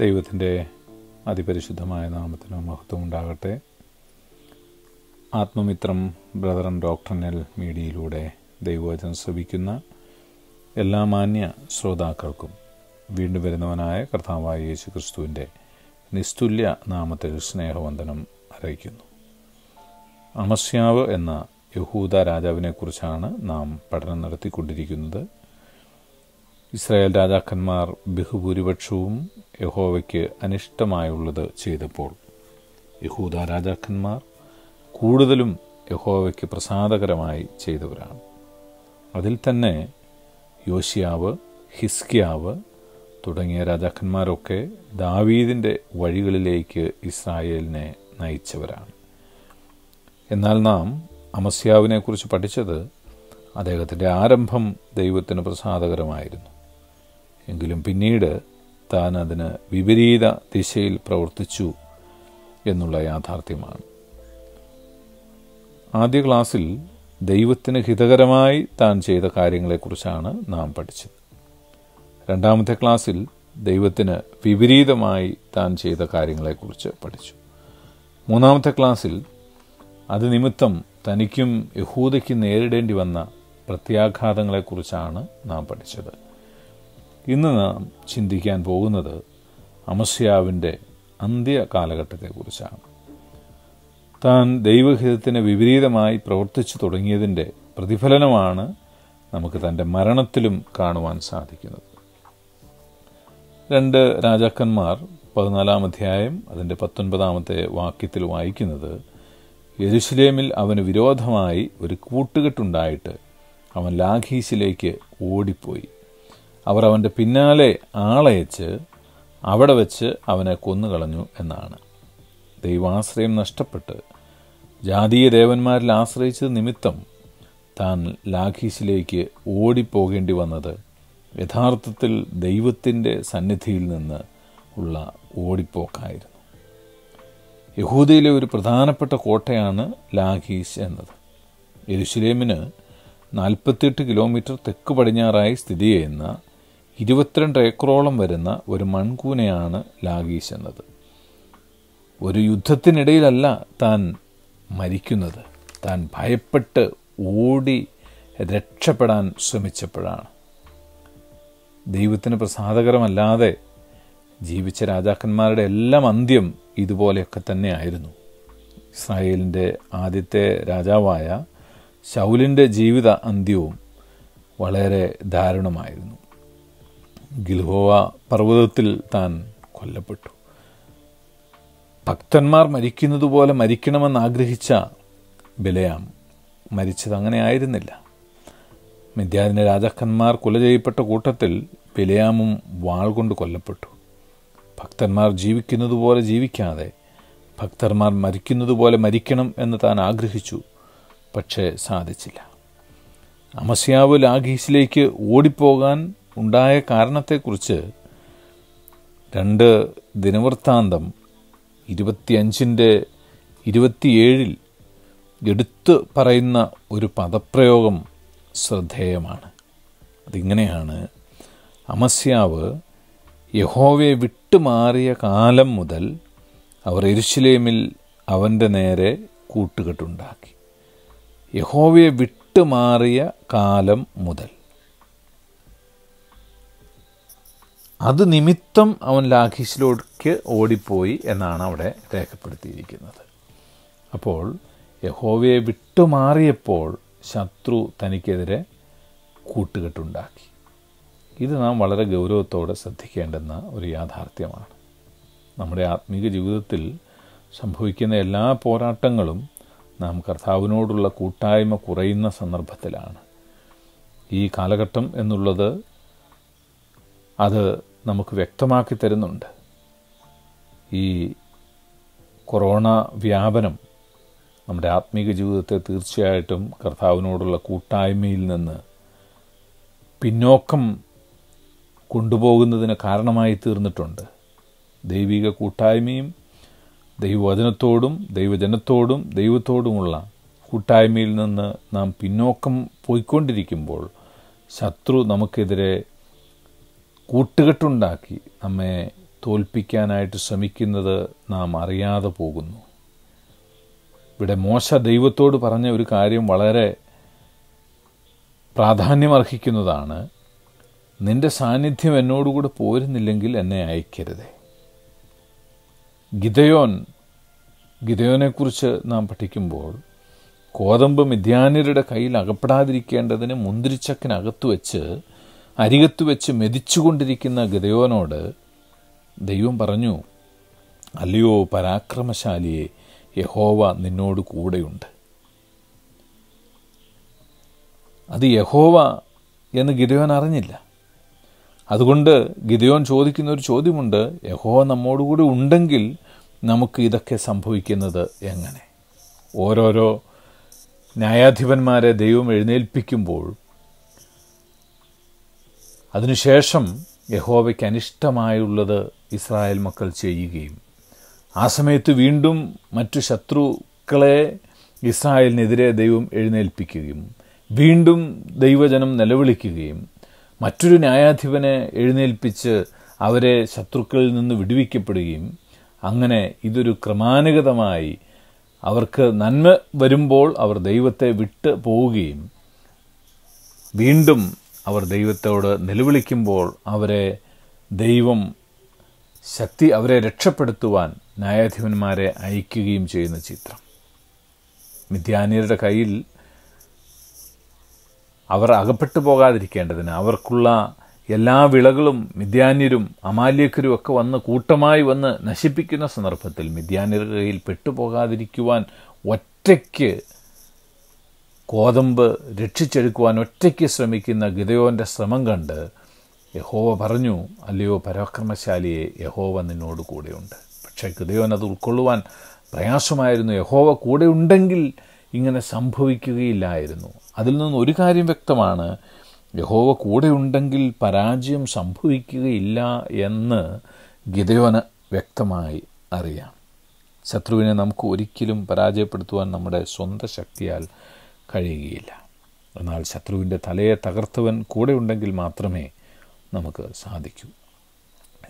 ദൈവത്തിൻ്റെ അതിപരിശുദ്ധമായ നാമത്തിന് മഹത്വം ഉണ്ടാകട്ടെ ആത്മമിത്രം ബ്രദർ ആൻഡ് ഡോക്ടർനൽ മീഡിയയിലൂടെ ദൈവവചനം ശ്രവിക്കുന്ന എല്ലാ മാന്യ ശ്രോതാക്കൾക്കും വീണ്ടും വരുന്നവനായ കർത്താവായ യേശു ക്രിസ്തുവിൻ്റെ നിസ്തുല്യ നാമത്തിൽ സ്നേഹവന്ദനം അറിയിക്കുന്നു അമസ്യാവ് എന്ന യഹൂദ രാജാവിനെക്കുറിച്ചാണ് നാം പഠനം നടത്തിക്കൊണ്ടിരിക്കുന്നത് ഇസ്രായേൽ രാജാക്കന്മാർ ബഹുഭൂരിപക്ഷവും യഹോവയ്ക്ക് അനിഷ്ടമായുള്ളത് ചെയ്തപ്പോൾ യഹൂദ രാജാക്കന്മാർ കൂടുതലും യഹോവയ്ക്ക് പ്രസാദകരമായി ചെയ്തവരാണ് അതിൽ തന്നെ യോശിയാവ് ഹിസ്കിയാവ് തുടങ്ങിയ രാജാക്കന്മാരൊക്കെ ദാവീദിൻ്റെ വഴികളിലേക്ക് ഇസ്രായേലിനെ നയിച്ചവരാണ് എന്നാൽ നാം അമസ്യാവിനെക്കുറിച്ച് പഠിച്ചത് അദ്ദേഹത്തിൻ്റെ ആരംഭം ദൈവത്തിന് പ്രസാദകരമായിരുന്നു എങ്കിലും പിന്നീട് താൻ അതിന് വിപരീത ദിശയിൽ പ്രവർത്തിച്ചു എന്നുള്ള യാഥാർത്ഥ്യമാണ് ആദ്യ ക്ലാസ്സിൽ ദൈവത്തിന് ഹിതകരമായി താൻ ചെയ്ത കാര്യങ്ങളെക്കുറിച്ചാണ് നാം പഠിച്ചത് രണ്ടാമത്തെ ക്ലാസ്സിൽ ദൈവത്തിന് വിപരീതമായി താൻ ചെയ്ത കാര്യങ്ങളെക്കുറിച്ച് പഠിച്ചു മൂന്നാമത്തെ ക്ലാസ്സിൽ അത് നിമിത്തം തനിക്കും യഹൂദയ്ക്ക് നേരിടേണ്ടി വന്ന പ്രത്യാഘാതങ്ങളെക്കുറിച്ചാണ് നാം പഠിച്ചത് ഇന്ന് നാം ചിന്തിക്കാൻ പോകുന്നത് അമസ്യാവിൻ്റെ അന്ത്യ കാലഘട്ടത്തെക്കുറിച്ചാണ് താൻ ദൈവഹിതത്തിന് വിപരീതമായി പ്രവർത്തിച്ചു തുടങ്ങിയതിൻ്റെ പ്രതിഫലനമാണ് നമുക്ക് തൻ്റെ മരണത്തിലും കാണുവാൻ സാധിക്കുന്നത് രണ്ട് രാജാക്കന്മാർ പതിനാലാം അധ്യായം അതിൻ്റെ പത്തൊൻപതാമത്തെ വാക്യത്തിൽ വായിക്കുന്നത് യെരുഷലേമിൽ അവന് വിരോധമായി ഒരു കൂട്ടുകെട്ടുണ്ടായിട്ട് അവൻ ലാഖീസിലേക്ക് ഓടിപ്പോയി അവർ അവൻ്റെ പിന്നാലെ ആളയച്ച് അവിടെ വെച്ച് അവനെ കൊന്നുകളഞ്ഞു എന്നാണ് ദൈവാശ്രയം നഷ്ടപ്പെട്ട് ജാതീയ ദേവന്മാരിൽ ആശ്രയിച്ചത് നിമിത്തം താൻ ലാഖീസിലേക്ക് ഓടിപ്പോകേണ്ടി വന്നത് യഥാർത്ഥത്തിൽ ദൈവത്തിൻ്റെ സന്നിധിയിൽ നിന്ന് ഉള്ള ഓടിപ്പോക്കായിരുന്നു യഹൂദയിലെ ഒരു പ്രധാനപ്പെട്ട കോട്ടയാണ് ലാഖീസ് എന്നത് യരുഷലേമിന് നാൽപ്പത്തിയെട്ട് കിലോമീറ്റർ തെക്ക് പടിഞ്ഞാറായി സ്ഥിതി ചെയ്യുന്ന ഇരുപത്തിരണ്ട് ഏക്കറോളം വരുന്ന ഒരു മൺകൂനയാണ് ലാഗീഷ് എന്നത് ഒരു യുദ്ധത്തിനിടയിലല്ല താൻ മരിക്കുന്നത് താൻ ഭയപ്പെട്ട് ഓടി രക്ഷപ്പെടാൻ ശ്രമിച്ചപ്പോഴാണ് ദൈവത്തിന് പ്രസാദകരമല്ലാതെ ജീവിച്ച രാജാക്കന്മാരുടെ എല്ലാം അന്ത്യം ഇതുപോലെയൊക്കെ തന്നെയായിരുന്നു ഇസ്രായേലിൻ്റെ ആദ്യത്തെ രാജാവായ ശൗലിൻ്റെ ജീവിത അന്ത്യവും വളരെ ദാരുണമായിരുന്നു ഗിൽഹോവ പർവ്വതത്തിൽ താൻ കൊല്ലപ്പെട്ടു ഭക്തന്മാർ മരിക്കുന്നത് പോലെ മരിക്കണമെന്ന് ആഗ്രഹിച്ച ബിലയാം മരിച്ചത് അങ്ങനെ ആയിരുന്നില്ല മിഥ്യാദിൻ്റെ രാജാക്കന്മാർ കൊല ചെയ്യപ്പെട്ട കൂട്ടത്തിൽ ബിലയാമും വാൾ കൊണ്ട് കൊല്ലപ്പെട്ടു ഭക്തന്മാർ ജീവിക്കുന്നത് പോലെ ജീവിക്കാതെ ഭക്തന്മാർ മരിക്കുന്നത് പോലെ മരിക്കണം എന്ന് താൻ ആഗ്രഹിച്ചു പക്ഷേ സാധിച്ചില്ല അമസ്യാവ് ലാഗീസിലേക്ക് ഓടിപ്പോകാൻ ഉണ്ടായ കാരണത്തെക്കുറിച്ച് രണ്ട് ദിനവൃത്താന്തം ഇരുപത്തിയഞ്ചിൻ്റെ ഇരുപത്തിയേഴിൽ എടുത്തു പറയുന്ന ഒരു പദപ്രയോഗം ശ്രദ്ധേയമാണ് അതിങ്ങനെയാണ് അമസ്യാവ് യഹോവയെ വിട്ടുമാറിയ കാലം മുതൽ അവർ എരുശിലേമിൽ അവൻ്റെ നേരെ കൂട്ടുകെട്ടുണ്ടാക്കി യഹോവയെ വിട്ടുമാറിയ കാലം മുതൽ അത് നിമിത്തം അവൻ ലാഖീശിലോട്ട് ഓടിപ്പോയി എന്നാണ് അവിടെ രേഖപ്പെടുത്തിയിരിക്കുന്നത് അപ്പോൾ യഹോവയെ വിട്ടുമാറിയപ്പോൾ ശത്രു തനിക്കെതിരെ കൂട്ടുകെട്ടുണ്ടാക്കി ഇത് നാം വളരെ ഗൗരവത്തോടെ ശ്രദ്ധിക്കേണ്ടുന്ന ഒരു യാഥാർത്ഥ്യമാണ് നമ്മുടെ ആത്മീക ജീവിതത്തിൽ സംഭവിക്കുന്ന എല്ലാ പോരാട്ടങ്ങളും നാം കർത്താവിനോടുള്ള കൂട്ടായ്മ കുറയുന്ന സന്ദർഭത്തിലാണ് ഈ കാലഘട്ടം എന്നുള്ളത് അത് നമുക്ക് വ്യക്തമാക്കി തരുന്നുണ്ട് ഈ കൊറോണ വ്യാപനം നമ്മുടെ ആത്മീക ജീവിതത്തെ തീർച്ചയായിട്ടും കർത്താവിനോടുള്ള കൂട്ടായ്മയിൽ നിന്ന് പിന്നോക്കം കൊണ്ടുപോകുന്നതിന് കാരണമായി തീർന്നിട്ടുണ്ട് ദൈവിക കൂട്ടായ്മയും ദൈവവചനത്തോടും ദൈവജനത്തോടും ദൈവത്തോടുമുള്ള കൂട്ടായ്മയിൽ നിന്ന് നാം പിന്നോക്കം പോയിക്കൊണ്ടിരിക്കുമ്പോൾ ശത്രു നമുക്കെതിരെ കൂട്ടുകെട്ടുണ്ടാക്കി നമ്മെ തോൽപ്പിക്കാനായിട്ട് ശ്രമിക്കുന്നത് നാം അറിയാതെ പോകുന്നു ഇവിടെ മോശ ദൈവത്തോട് പറഞ്ഞ ഒരു കാര്യം വളരെ പ്രാധാന്യമർഹിക്കുന്നതാണ് നിന്റെ സാന്നിധ്യം എന്നോടുകൂടെ പോരുന്നില്ലെങ്കിൽ എന്നെ അയക്കരുതേ ഗിതയോൻ ഗിതയോനെക്കുറിച്ച് നാം പഠിക്കുമ്പോൾ കോതമ്പ് മിഥ്യാനരുടെ കയ്യിൽ അകപ്പെടാതിരിക്കേണ്ടതിന് മുന്തിരിച്ചക്കിനകത്ത് വെച്ച് അരികത്ത് വെച്ച് മെതിച്ചുകൊണ്ടിരിക്കുന്ന ഗതയോനോട് ദൈവം പറഞ്ഞു അല്ലയോ പരാക്രമശാലിയെ യഹോവ നിന്നോട് കൂടെയുണ്ട് അത് യഹോവ എന്ന് ഗിതയോൻ അറിഞ്ഞില്ല അതുകൊണ്ട് ഗിതയോൻ ചോദിക്കുന്ന ഒരു ചോദ്യമുണ്ട് യഹോവ നമ്മോടുകൂടി ഉണ്ടെങ്കിൽ നമുക്ക് ഇതൊക്കെ സംഭവിക്കുന്നത് എങ്ങനെ ഓരോരോ ന്യായാധിപന്മാരെ ദൈവം എഴുന്നേൽപ്പിക്കുമ്പോൾ അതിനുശേഷം യഹോവയ്ക്ക് അനിഷ്ടമായുള്ളത് ഇസ്രായേൽ മക്കൾ ചെയ്യുകയും ആ സമയത്ത് വീണ്ടും മറ്റു ശത്രുക്കളെ ഇസ്രായേലിനെതിരെ ദൈവം എഴുന്നേൽപ്പിക്കുകയും വീണ്ടും ദൈവജനം നിലവിളിക്കുകയും മറ്റൊരു ന്യായാധിപനെ എഴുന്നേൽപ്പിച്ച് അവരെ ശത്രുക്കളിൽ നിന്ന് വിടുവിക്കപ്പെടുകയും അങ്ങനെ ഇതൊരു ക്രമാനുഗതമായി അവർക്ക് നന്മ വരുമ്പോൾ അവർ ദൈവത്തെ വിട്ട് പോവുകയും വീണ്ടും അവർ ദൈവത്തോട് നിലവിളിക്കുമ്പോൾ അവരെ ദൈവം ശക്തി അവരെ രക്ഷപ്പെടുത്തുവാൻ ന്യായാധിപന്മാരെ അയക്കുകയും ചെയ്യുന്ന ചിത്രം മിഥ്യാനിയരുടെ കയ്യിൽ അവർ അകപ്പെട്ടു പോകാതിരിക്കേണ്ടതിന് അവർക്കുള്ള എല്ലാ വിളകളും മിഥ്യാന്യരും അമാലിയക്കരും ഒക്കെ വന്ന് കൂട്ടമായി വന്ന് നശിപ്പിക്കുന്ന സന്ദർഭത്തിൽ മിഥ്യാന്യരുടെ കയ്യിൽ പെട്ടുപോകാതിരിക്കുവാൻ ഒറ്റയ്ക്ക് കോതമ്പ് രക്ഷിച്ചെടുക്കുവാൻ ഒറ്റയ്ക്ക് ശ്രമിക്കുന്ന ഗിതയോൻ്റെ ശ്രമം കണ്ട് യഹോവ പറഞ്ഞു അല്ലയോ പരാക്രമശാലിയെ യഹോവ നിന്നോട് കൂടെയുണ്ട് പക്ഷേ ഗിതയോൻ അത് ഉൾക്കൊള്ളുവാൻ പ്രയാസമായിരുന്നു യഹോവ കൂടെ ഉണ്ടെങ്കിൽ ഇങ്ങനെ സംഭവിക്കുകയില്ലായിരുന്നു അതിൽ നിന്ന് ഒരു കാര്യം വ്യക്തമാണ് യഹോവ കൂടെ ഉണ്ടെങ്കിൽ പരാജയം സംഭവിക്കുകയില്ല എന്ന് ഗിതയോന് വ്യക്തമായി അറിയാം ശത്രുവിനെ നമുക്ക് ഒരിക്കലും പരാജയപ്പെടുത്തുവാൻ നമ്മുടെ സ്വന്തം ശക്തിയാൽ കഴിയുകയില്ല എന്നാൽ ശത്രുവിൻ്റെ തലയെ തകർത്തവൻ കൂടെയുണ്ടെങ്കിൽ മാത്രമേ നമുക്ക് സാധിക്കൂ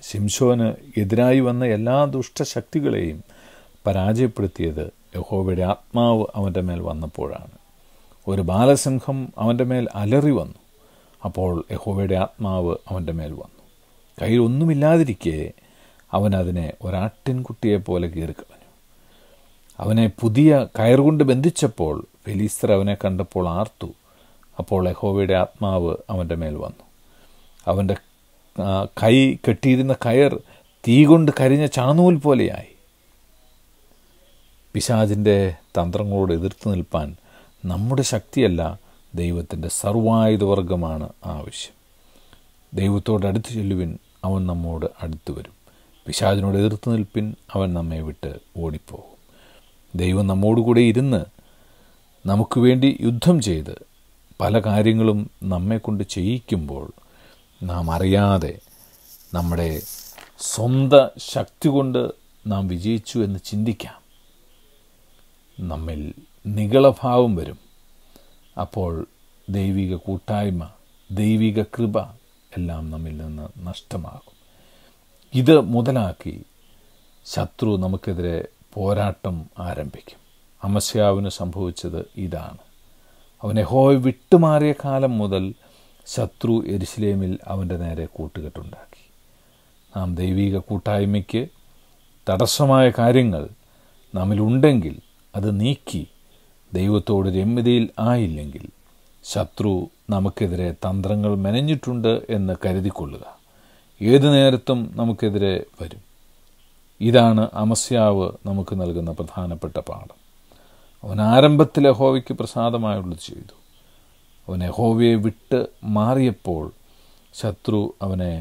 ശിംഷോന് എതിരായി വന്ന എല്ലാ ദുഷ്ടശക്തികളെയും പരാജയപ്പെടുത്തിയത് യഹോവയുടെ ആത്മാവ് അവൻ്റെ മേൽ വന്നപ്പോഴാണ് ഒരു ബാലസിംഹം അവൻ്റെ മേൽ അലറി വന്നു അപ്പോൾ യഹോവയുടെ ആത്മാവ് അവൻ്റെ മേൽ വന്നു കയ്യിൽ ഒന്നുമില്ലാതിരിക്കെ അവൻ അതിനെ ഒരാട്ടിൻകുട്ടിയെപ്പോലെ കീറിക്കളഞ്ഞു അവനെ പുതിയ കയറുകൊണ്ട് ബന്ധിച്ചപ്പോൾ ഫിലിസ്തർ അവനെ കണ്ടപ്പോൾ ആർത്തു അപ്പോൾ യഹോവയുടെ ആത്മാവ് അവൻ്റെ മേൽ വന്നു അവൻ്റെ കൈ കെട്ടിയിരുന്ന കയർ തീ കൊണ്ട് കരിഞ്ഞ ചാണൂൽ പോലെയായി പിശാജിൻ്റെ തന്ത്രങ്ങളോട് എതിർത്ത് നിൽപ്പാൻ നമ്മുടെ ശക്തിയല്ല ദൈവത്തിൻ്റെ സർവായുധവർഗമാണ് ആവശ്യം ദൈവത്തോട് അടുത്തു ചെല്ലുവിൻ അവൻ നമ്മോട് അടുത്തു വരും പിശാജിനോട് എതിർത്ത് നിൽപ്പിൻ അവൻ നമ്മെ വിട്ട് ഓടിപ്പോകും ദൈവം നമ്മോടുകൂടെ ഇരുന്ന് നമുക്ക് വേണ്ടി യുദ്ധം ചെയ്ത് പല കാര്യങ്ങളും നമ്മെക്കൊണ്ട് ചെയ്യിക്കുമ്പോൾ നാം അറിയാതെ നമ്മുടെ സ്വന്തം ശക്തി കൊണ്ട് നാം വിജയിച്ചു എന്ന് ചിന്തിക്കാം നമ്മിൽ നികളഭാവം വരും അപ്പോൾ ദൈവിക കൂട്ടായ്മ ദൈവിക കൃപ എല്ലാം നമ്മിൽ നിന്ന് നഷ്ടമാകും ഇത് മുതലാക്കി ശത്രു നമുക്കെതിരെ പോരാട്ടം ആരംഭിക്കും അമസ്യാവിന് സംഭവിച്ചത് ഇതാണ് അവനെ ഹോയ് വിട്ടുമാറിയ കാലം മുതൽ ശത്രു എരിശിലേമിൽ അവൻ്റെ നേരെ കൂട്ടുകെട്ടുണ്ടാക്കി നാം ദൈവിക കൂട്ടായ്മയ്ക്ക് തടസ്സമായ കാര്യങ്ങൾ നമ്മിലുണ്ടെങ്കിൽ അത് നീക്കി ദൈവത്തോട് രമ്യതയിൽ ആയില്ലെങ്കിൽ ശത്രു നമുക്കെതിരെ തന്ത്രങ്ങൾ മെനഞ്ഞിട്ടുണ്ട് എന്ന് കരുതിക്കൊള്ളുക ഏത് നേരത്തും നമുക്കെതിരെ വരും ഇതാണ് അമസ്യാവ് നമുക്ക് നൽകുന്ന പ്രധാനപ്പെട്ട പാഠം അവൻ ആരംഭത്തിൽ യഹോവയ്ക്ക് പ്രസാദമായുള്ളത് ചെയ്തു അവൻ യഹോവയെ വിട്ട് മാറിയപ്പോൾ ശത്രു അവനെ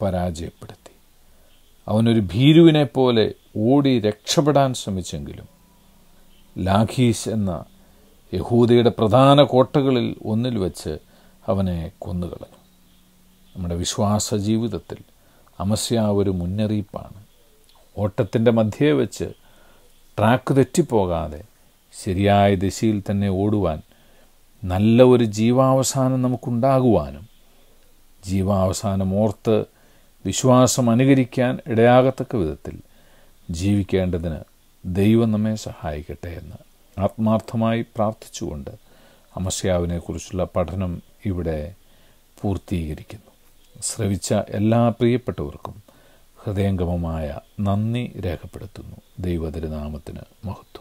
പരാജയപ്പെടുത്തി അവനൊരു ഭീരുവിനെ പോലെ ഓടി രക്ഷപ്പെടാൻ ശ്രമിച്ചെങ്കിലും ലാഖീസ് എന്ന യഹൂദയുടെ പ്രധാന കോട്ടകളിൽ ഒന്നിൽ വച്ച് അവനെ കൊന്നുകളഞ്ഞു നമ്മുടെ വിശ്വാസ ജീവിതത്തിൽ അമസ്യ ഒരു മുന്നറിയിപ്പാണ് ഓട്ടത്തിൻ്റെ മധ്യേ വെച്ച് ട്രാക്ക് തെറ്റിപ്പോകാതെ ശരിയായ ദിശയിൽ തന്നെ ഓടുവാൻ നല്ല ഒരു ജീവാവസാനം നമുക്കുണ്ടാകുവാനും ജീവാവസാനം ഓർത്ത് വിശ്വാസം അനുകരിക്കാൻ ഇടയാകത്തക്ക വിധത്തിൽ ജീവിക്കേണ്ടതിന് ദൈവം നമ്മെ സഹായിക്കട്ടെ എന്ന് ആത്മാർത്ഥമായി പ്രാർത്ഥിച്ചുകൊണ്ട് അമസ്യാവിനെക്കുറിച്ചുള്ള പഠനം ഇവിടെ പൂർത്തീകരിക്കുന്നു ശ്രവിച്ച എല്ലാ പ്രിയപ്പെട്ടവർക്കും ഹൃദയംഗമമായ നന്ദി രേഖപ്പെടുത്തുന്നു ദൈവതിരുനാമത്തിന് മഹത്വം